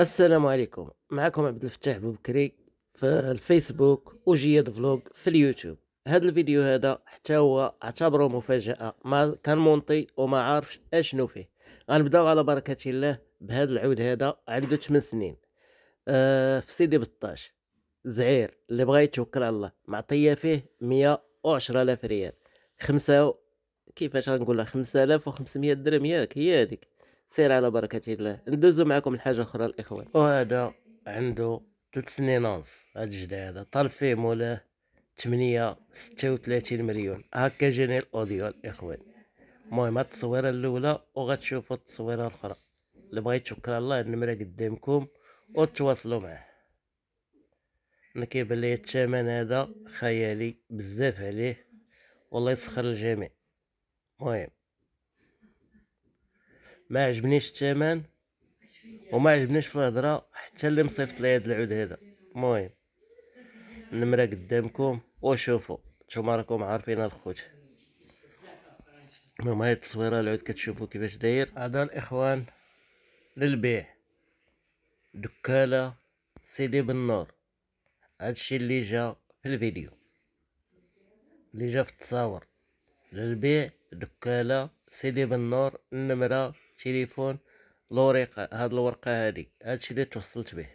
السلام عليكم معكم عبد الفتاح بوبكري في الفيسبوك وجياد فلوغ في اليوتيوب هذا الفيديو هذا حتى هو اعتبره مفاجأة ما كان مونطي وما عارفش اشنو فيه غنبداو على بركة الله بهذا العود هذا عنده 8 سنين أه في سيدي بطاش زعير اللي بغى يتوكل على الله معطيه فيه مية ريال خمسة و... كيفاش غنقولها 5500 درهم ياك هي هذيك سير على بركة الله ندوزو معكم الحاجة أخرى الإخوان وهذا عنده ثلاث سنين ونص هاد الجدع هذا طال فيه مولاه تمنية ستة وثلاثين مليون هكا جاني الأوديو الإخوان المهم هاد التصويرة الأولى وغتشوفوا التصويرة الأخرى اللي بغيت شكرا الله النمرة قدامكم وتواصلوا معاه أنا كيبان ليا الثمن هذا خيالي بزاف عليه والله يسخر الجميع مهم ما عجبنيش الثمن وما عجبنيش في الهضره حتى اللي مصيفط لي هاد العود هذا المهم النمره قدامكم وشوفوا نتوما راكم عارفين الخوت المهم هاي التصويره العود كتشوفوا كيفاش داير هذا الاخوان للبيع دكاله سيدي بالنور هادشي اللي جا في الفيديو اللي جا في التصاور للبيع دكاله سيدي بالنور النمره تليفون لوريقة هاد الورقة هادي هادشي اللي توصلت به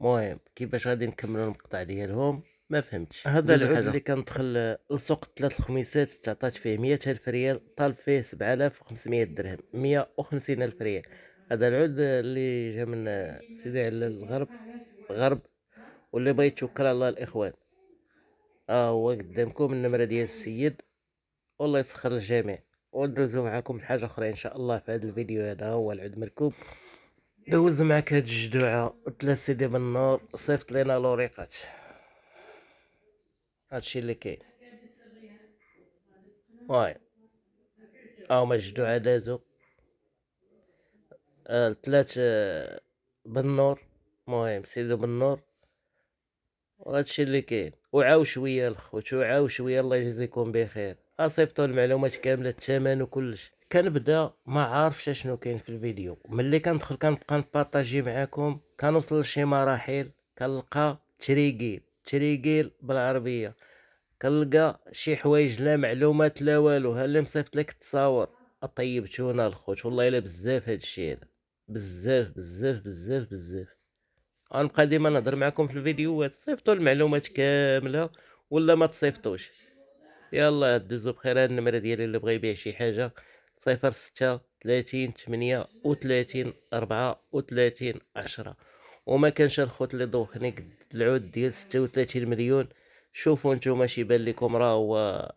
مهم كيفاش غادي نكملو المقطع ديالهم ما فهمتش هذا العود اللي كان دخل لسوق ثلاث الخميسات تعطات فيه مية ألف ريال طالب فيه سبعة آلاف وخمسمية درهم مية وخمسين ألف ريال هذا العود اللي جا من سيدي على الغرب غرب واللي بغيت توكل الله الإخوان ها آه هو قدامكم النمرة ديال السيد والله يسخر الجميع وندوزو معاكم حاجه اخرى ان شاء الله في هذا الفيديو هذا هو العود مركوب دوز معاك هاد الجدوعه ثلاث سيدي من النور صيفط لينا لوريقات هادشي اللي كاين واي هاهما الجدوعه دازو آه، الثلاث آه، بالنور مهم سيدو بالنور وهادشي اللي كاين وعاو شويه الخوت وعاو شويه الله يجزيكم بخير اصيفطوا المعلومات كامله الثمن وكلش كنبدا ما عارفش شنو كاين في الفيديو ملي كندخل كنبقى نبارطاجي معاكم كنوصل لشي مراحل كنلقى تريغيل تريغيل بالعربيه كنلقى شي حوايج لا معلومات لا والو ها اللي مصيفط لك التصاور اطيب الخوت والله الا بزاف هاد الشيء هذا بزاف بزاف بزاف بزاف غنبقى ديما نهضر معكم في الفيديوهات صيفطوا المعلومات كامله ولا ما تصيفطوش يلا دوزو بخير هاد النمرة ديالي اللي بغا يبيع شي حاجة صفر ستة تلاتين تمنية وثلاثين أربعة وثلاثين عشرة وما كانش الخوت اللي دوخني قد العود ديال ستة تلاتين مليون شوفوا نتوما شي بان لكم راه هو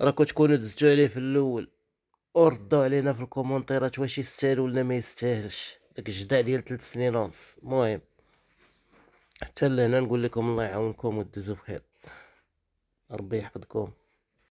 راكو تكونوا دزتو عليه في الاول وردوا علينا في الكومونتيرات واش يستاهل ولا ما يستاهلش داك الجدع ديال ثلاث سنين ونص المهم حتى لهنا نقول لكم الله يعاونكم ودوزو بخير ربي يحفظكم